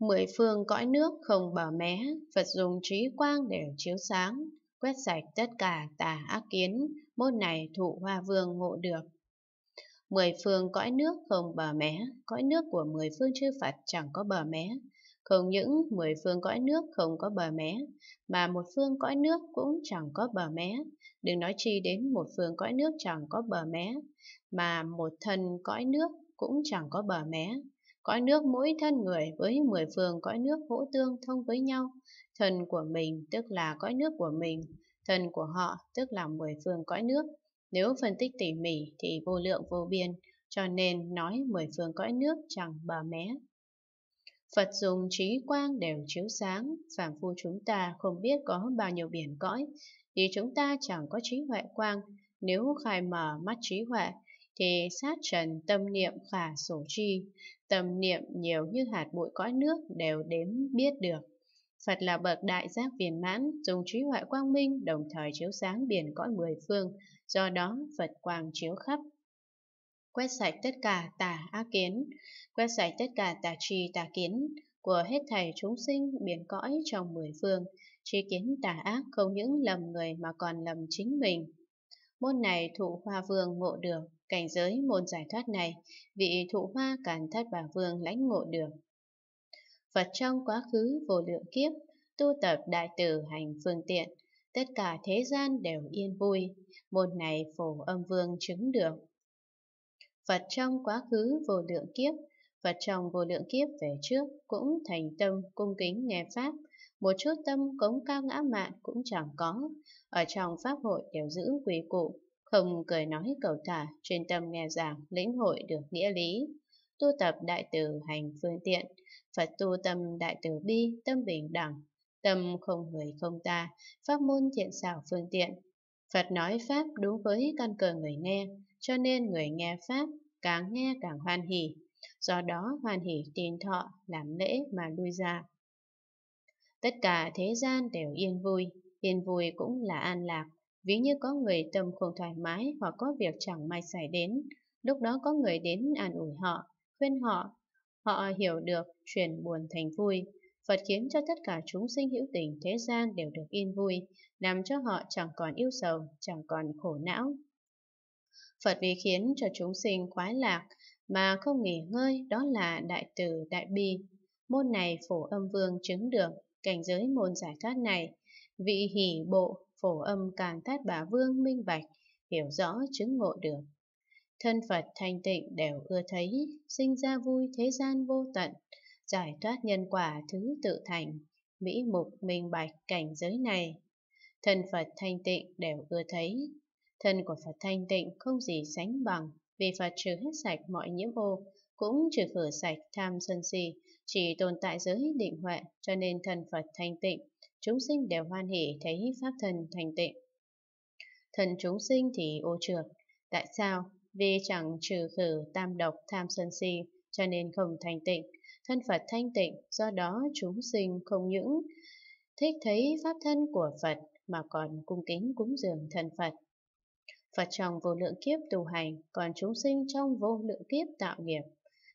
Mười phương cõi nước không bờ mé, Phật dùng trí quang để chiếu sáng, quét sạch tất cả tà ác kiến, môn này thụ hoa vương ngộ được. Mười phương cõi nước không bờ mé, cõi nước của mười phương chư Phật chẳng có bờ mé. Không những mười phương cõi nước không có bờ mé, mà một phương cõi nước cũng chẳng có bờ mé. Đừng nói chi đến một phương cõi nước chẳng có bờ mé, mà một thần cõi nước cũng chẳng có bờ mé. Cõi nước mỗi thân người với mười phương cõi nước hỗ tương thông với nhau. Thần của mình tức là cõi nước của mình, thần của họ tức là mười phương cõi nước. Nếu phân tích tỉ mỉ thì vô lượng vô biên, cho nên nói mười phương cõi nước chẳng bờ mé. Phật dùng trí quang đều chiếu sáng, phàm phu chúng ta không biết có bao nhiêu biển cõi, thì chúng ta chẳng có trí huệ quang. Nếu khai mở mắt trí huệ thì sát trần tâm niệm khả sổ tri, tâm niệm nhiều như hạt bụi cõi nước đều đếm biết được. Phật là bậc đại giác viên mãn, dùng trí huệ quang minh đồng thời chiếu sáng biển cõi mười phương, do đó Phật quang chiếu khắp. Quét sạch tất cả tà ác kiến, quét sạch tất cả tà trì tà kiến của hết thảy chúng sinh biển cõi trong mười phương, tri kiến tà ác không những lầm người mà còn lầm chính mình. Môn này thụ hoa vương ngộ được, Cảnh giới môn giải thoát này, vị thụ hoa càn thất bà vương lãnh ngộ được. Phật trong quá khứ vô lượng kiếp, tu tập đại tử hành phương tiện, tất cả thế gian đều yên vui, môn này phổ âm vương chứng được. Phật trong quá khứ vô lượng kiếp, Phật trong vô lượng kiếp về trước cũng thành tâm cung kính nghe Pháp, một chút tâm cống cao ngã mạn cũng chẳng có, ở trong Pháp hội đều giữ quý cụ. Không cười nói cầu thả, chuyên tâm nghe giảng, lĩnh hội được nghĩa lý. Tu tập đại từ hành phương tiện, Phật tu tâm đại từ bi, tâm bình đẳng, tâm không người không ta, pháp môn thiện xảo phương tiện. Phật nói Pháp đúng với căn cơ người nghe, cho nên người nghe Pháp càng nghe càng hoan hỷ do đó hoan hỷ tin thọ, làm lễ mà lui ra. Tất cả thế gian đều yên vui, yên vui cũng là an lạc, Ví như có người tâm không thoải mái hoặc có việc chẳng may xảy đến, lúc đó có người đến an ủi họ, khuyên họ. Họ hiểu được, chuyển buồn thành vui. Phật khiến cho tất cả chúng sinh hữu tình thế gian đều được yên vui, làm cho họ chẳng còn yêu sầu, chẳng còn khổ não. Phật vì khiến cho chúng sinh khoái lạc, mà không nghỉ ngơi đó là đại từ đại bi. Môn này phổ âm vương chứng được, cảnh giới môn giải thoát này, vị hỷ bộ phổ âm càn thát bà vương minh bạch, hiểu rõ chứng ngộ được. Thân Phật thanh tịnh đều ưa thấy, sinh ra vui thế gian vô tận, giải thoát nhân quả thứ tự thành, mỹ mục minh bạch cảnh giới này. Thân Phật thanh tịnh đều ưa thấy, thân của Phật thanh tịnh không gì sánh bằng, vì Phật trừ hết sạch mọi nhiễm ô, cũng trừ khử sạch tham sân si, chỉ tồn tại giới định huệ, cho nên thân Phật thanh tịnh chúng sinh đều hoan hỷ thấy pháp thân thành tịnh. Thần chúng sinh thì ô trượt. Tại sao? Vì chẳng trừ khử tam độc tham sân si, cho nên không thành tịnh. Thân Phật thanh tịnh, do đó chúng sinh không những thích thấy pháp thân của Phật mà còn cung kính cúng dường thân Phật. Phật trong vô lượng kiếp tu hành, còn chúng sinh trong vô lượng kiếp tạo nghiệp.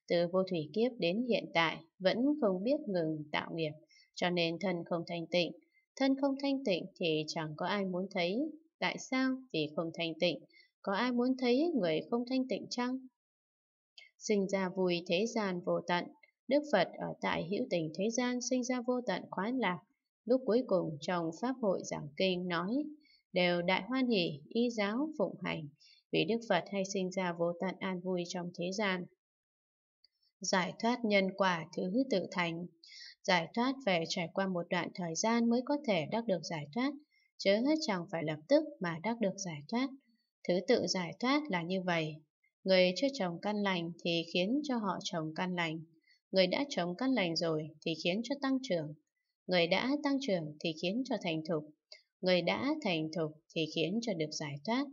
Từ vô thủy kiếp đến hiện tại vẫn không biết ngừng tạo nghiệp, cho nên thân không thanh tịnh. Thân không thanh tịnh thì chẳng có ai muốn thấy. Tại sao? Vì không thanh tịnh. Có ai muốn thấy người không thanh tịnh chăng? Sinh ra vui thế gian vô tận. Đức Phật ở tại hữu tình thế gian sinh ra vô tận khoái lạc. Lúc cuối cùng trong Pháp hội giảng kinh nói, đều đại hoan hỷ, y giáo, phụng hành, vì Đức Phật hay sinh ra vô tận an vui trong thế gian. Giải thoát nhân quả thứ tự thành Giải thoát về trải qua một đoạn thời gian mới có thể đắc được giải thoát, chứ hết chẳng phải lập tức mà đắc được giải thoát. Thứ tự giải thoát là như vậy. Người chưa trồng căn lành thì khiến cho họ trồng căn lành. Người đã trồng căn lành rồi thì khiến cho tăng trưởng. Người đã tăng trưởng thì khiến cho thành thục. Người đã thành thục thì khiến cho được giải thoát.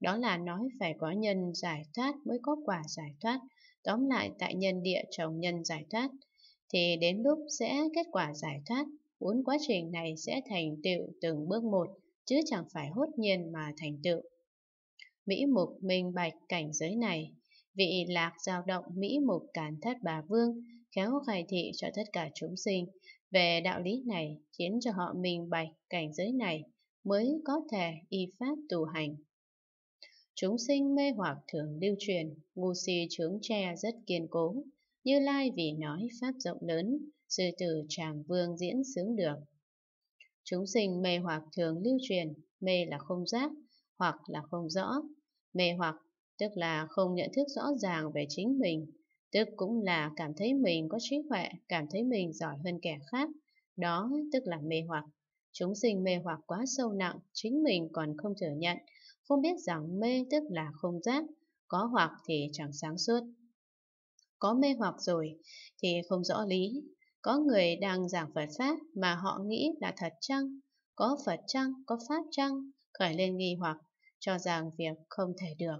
Đó là nói phải có nhân giải thoát mới có quả giải thoát. Tóm lại tại nhân địa trồng nhân giải thoát thì đến lúc sẽ kết quả giải thoát, bốn quá trình này sẽ thành tựu từng bước một, chứ chẳng phải hốt nhiên mà thành tựu. Mỹ mục minh bạch cảnh giới này, vị lạc dao động Mỹ mục cản thất bà vương, khéo khai thị cho tất cả chúng sinh, về đạo lý này khiến cho họ minh bạch cảnh giới này mới có thể y pháp tu hành. Chúng sinh mê hoặc thường lưu truyền, ngu si trướng tre rất kiên cố, như Lai vì nói pháp rộng lớn, sư tử tràng vương diễn sướng được. Chúng sinh mê hoặc thường lưu truyền, mê là không giác, hoặc là không rõ. Mê hoặc tức là không nhận thức rõ ràng về chính mình, tức cũng là cảm thấy mình có trí huệ, cảm thấy mình giỏi hơn kẻ khác. Đó tức là mê hoặc. Chúng sinh mê hoặc quá sâu nặng, chính mình còn không thừa nhận, không biết rằng mê tức là không giác, có hoặc thì chẳng sáng suốt có mê hoặc rồi, thì không rõ lý. Có người đang giảng Phật Pháp mà họ nghĩ là thật chăng? Có Phật chăng? Có Pháp chăng? Khởi lên nghi hoặc, cho rằng việc không thể được.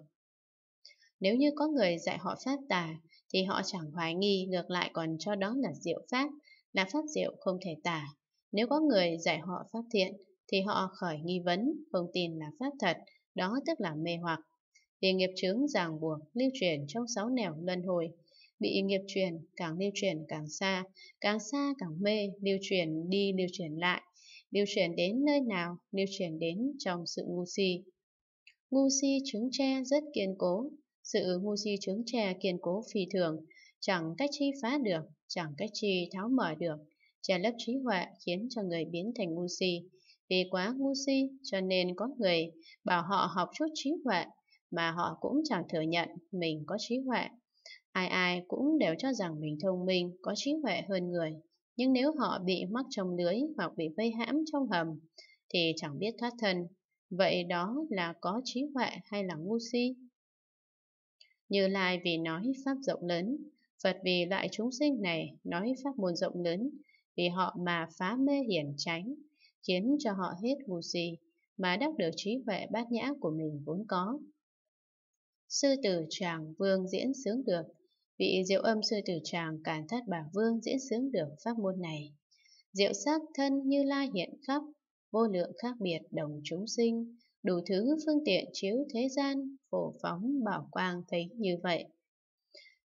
Nếu như có người dạy họ Pháp tà, thì họ chẳng hoài nghi ngược lại còn cho đó là diệu Pháp, là Pháp diệu không thể tả. Nếu có người dạy họ Pháp thiện, thì họ khởi nghi vấn, không tin là Pháp thật, đó tức là mê hoặc. Vì nghiệp chướng ràng buộc lưu truyền trong sáu nẻo luân hồi, bị nghiệp truyền càng lưu truyền càng xa càng xa càng mê lưu truyền đi lưu truyền lại lưu truyền đến nơi nào lưu truyền đến trong sự ngu si ngu si trứng tre rất kiên cố sự ngu si trứng tre kiên cố phi thường chẳng cách chi phá được chẳng cách chi tháo mở được che lớp trí huệ khiến cho người biến thành ngu si vì quá ngu si cho nên có người bảo họ học chút trí huệ mà họ cũng chẳng thừa nhận mình có trí huệ Ai ai cũng đều cho rằng mình thông minh, có trí huệ hơn người, nhưng nếu họ bị mắc trong lưới hoặc bị vây hãm trong hầm, thì chẳng biết thoát thân. Vậy đó là có trí huệ hay là ngu si? Như Lai vì nói pháp rộng lớn, Phật vì loại chúng sinh này nói pháp môn rộng lớn, vì họ mà phá mê hiển tránh, khiến cho họ hết ngu si, mà đắc được trí huệ bát nhã của mình vốn có. Sư tử Tràng Vương diễn sướng được, Vị diệu âm sư tử tràng cản thất bà vương diễn xướng được pháp môn này. Diệu sắc thân như la hiện khắp, vô lượng khác biệt đồng chúng sinh, đủ thứ phương tiện chiếu thế gian, phổ phóng bảo quang thấy như vậy.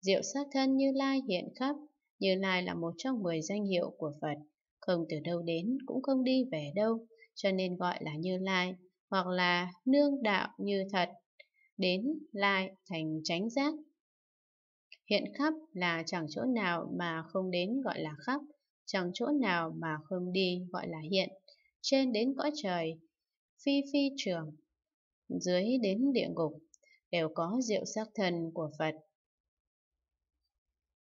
Diệu sắc thân như lai hiện khắp, như lai là một trong mười danh hiệu của Phật, không từ đâu đến cũng không đi về đâu, cho nên gọi là như lai, hoặc là nương đạo như thật. Đến lai thành chánh giác, Hiện khắp là chẳng chỗ nào mà không đến gọi là khắp, chẳng chỗ nào mà không đi gọi là hiện, trên đến cõi trời, phi phi trường, dưới đến địa ngục, đều có diệu sắc thần của Phật